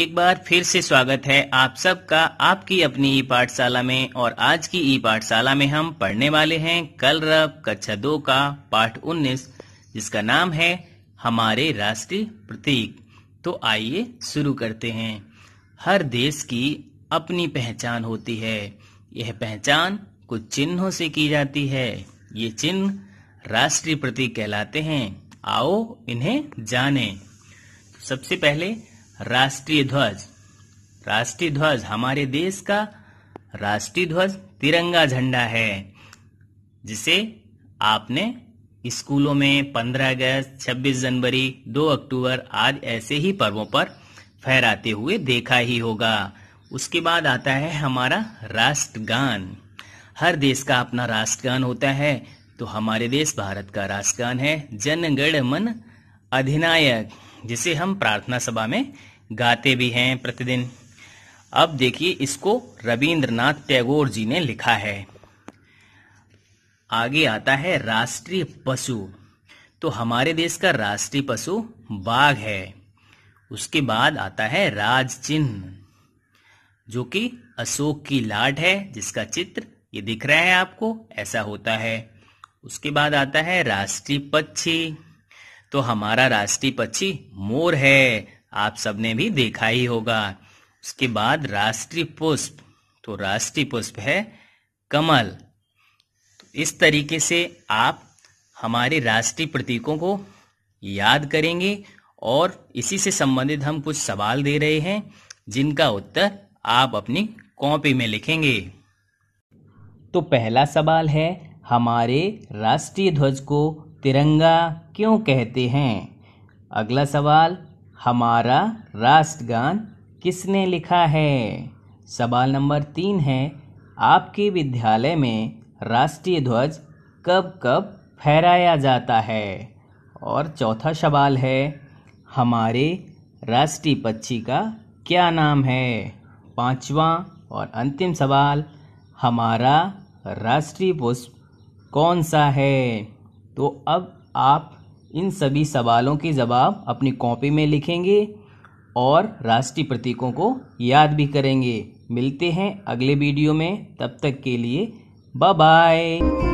एक बार फिर से स्वागत है आप सबका आपकी अपनी ई पाठशाला में और आज की ई पाठशाला में हम पढ़ने वाले हैं कल रब कक्षा दो का पाठ उन्नीस जिसका नाम है हमारे राष्ट्रीय प्रतीक तो आइए शुरू करते हैं हर देश की अपनी पहचान होती है यह पहचान कुछ चिन्हों से की जाती है ये चिन्ह राष्ट्रीय प्रतीक कहलाते हैं आओ इन्हें जाने तो सबसे पहले राष्ट्रीय ध्वज राष्ट्रीय ध्वज हमारे देश का राष्ट्रीय ध्वज तिरंगा झंडा है जिसे आपने स्कूलों में 15 अगस्त 26 जनवरी 2 अक्टूबर आज ऐसे ही पर्वों पर फहराते हुए देखा ही होगा उसके बाद आता है हमारा राष्ट्रगान हर देश का अपना राष्ट्रगान होता है तो हमारे देश भारत का राष्ट्रगान है जनगण मन अधिनायक जिसे हम प्रार्थना सभा में गाते भी हैं प्रतिदिन अब देखिए इसको रविंद्रनाथ टैगोर जी ने लिखा है आगे आता है राष्ट्रीय पशु तो हमारे देश का राष्ट्रीय पशु बाघ है उसके बाद आता है राज चिन्ह जो कि अशोक की लाट है जिसका चित्र ये दिख रहा है आपको ऐसा होता है उसके बाद आता है राष्ट्रीय पक्षी तो हमारा राष्ट्रीय पक्षी मोर है आप सबने भी देखा ही होगा उसके बाद राष्ट्रीय पुष्प तो राष्ट्रीय पुष्प है कमल तो इस तरीके से आप हमारे राष्ट्रीय प्रतीकों को याद करेंगे और इसी से संबंधित हम कुछ सवाल दे रहे हैं जिनका उत्तर आप अपनी कॉपी में लिखेंगे तो पहला सवाल है हमारे राष्ट्रीय ध्वज को तिरंगा क्यों कहते हैं अगला सवाल हमारा राष्ट्रगान किसने लिखा है सवाल नंबर तीन है आपके विद्यालय में राष्ट्रीय ध्वज कब कब फहराया जाता है और चौथा सवाल है हमारे राष्ट्रीय पक्षी का क्या नाम है पांचवा और अंतिम सवाल हमारा राष्ट्रीय पुष्प कौन सा है तो अब आप इन सभी सवालों के जवाब अपनी कॉपी में लिखेंगे और राष्ट्रीय प्रतीकों को याद भी करेंगे मिलते हैं अगले वीडियो में तब तक के लिए बाय बाय